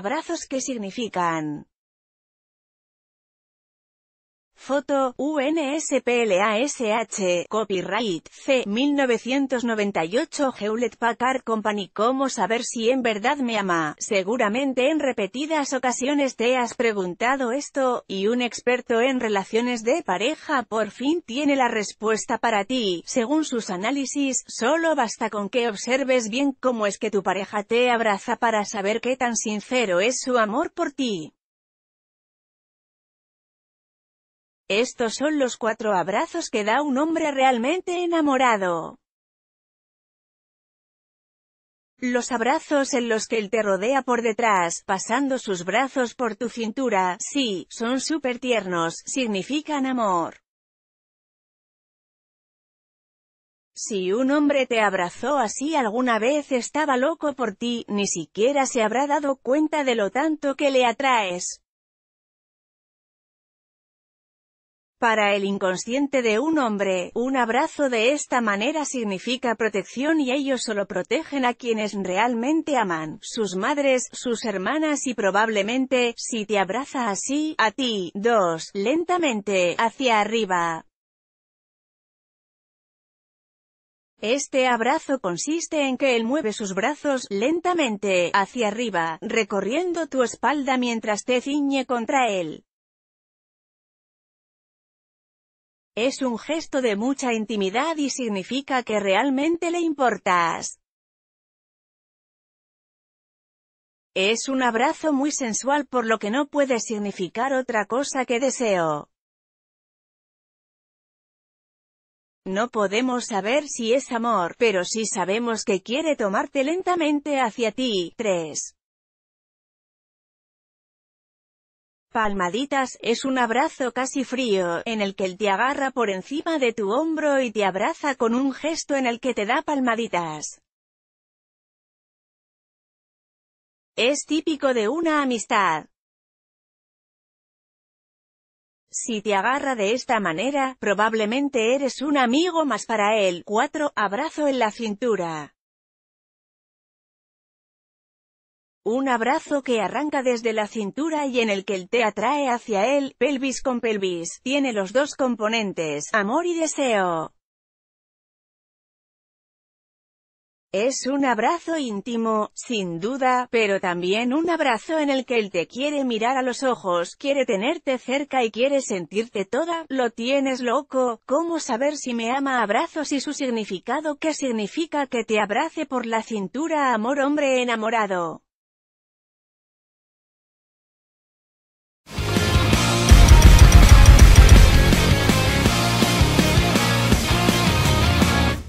Abrazos que significan Foto, UNSPLASH, Copyright, C. 1998 Hewlett Packard Company ¿Cómo saber si en verdad me ama? Seguramente en repetidas ocasiones te has preguntado esto, y un experto en relaciones de pareja por fin tiene la respuesta para ti. Según sus análisis, solo basta con que observes bien cómo es que tu pareja te abraza para saber qué tan sincero es su amor por ti. Estos son los cuatro abrazos que da un hombre realmente enamorado. Los abrazos en los que él te rodea por detrás, pasando sus brazos por tu cintura, sí, son súper tiernos, significan amor. Si un hombre te abrazó así alguna vez estaba loco por ti, ni siquiera se habrá dado cuenta de lo tanto que le atraes. Para el inconsciente de un hombre, un abrazo de esta manera significa protección y ellos solo protegen a quienes realmente aman, sus madres, sus hermanas y probablemente, si te abraza así, a ti, dos, lentamente, hacia arriba. Este abrazo consiste en que él mueve sus brazos, lentamente, hacia arriba, recorriendo tu espalda mientras te ciñe contra él. Es un gesto de mucha intimidad y significa que realmente le importas. Es un abrazo muy sensual por lo que no puede significar otra cosa que deseo. No podemos saber si es amor, pero sí sabemos que quiere tomarte lentamente hacia ti. 3. Palmaditas, es un abrazo casi frío, en el que él te agarra por encima de tu hombro y te abraza con un gesto en el que te da palmaditas. Es típico de una amistad. Si te agarra de esta manera, probablemente eres un amigo más para él. 4. Abrazo en la cintura. Un abrazo que arranca desde la cintura y en el que él te atrae hacia él, pelvis con pelvis, tiene los dos componentes, amor y deseo. Es un abrazo íntimo, sin duda, pero también un abrazo en el que él te quiere mirar a los ojos, quiere tenerte cerca y quiere sentirte toda, lo tienes loco, ¿cómo saber si me ama abrazos y su significado qué significa que te abrace por la cintura amor hombre enamorado?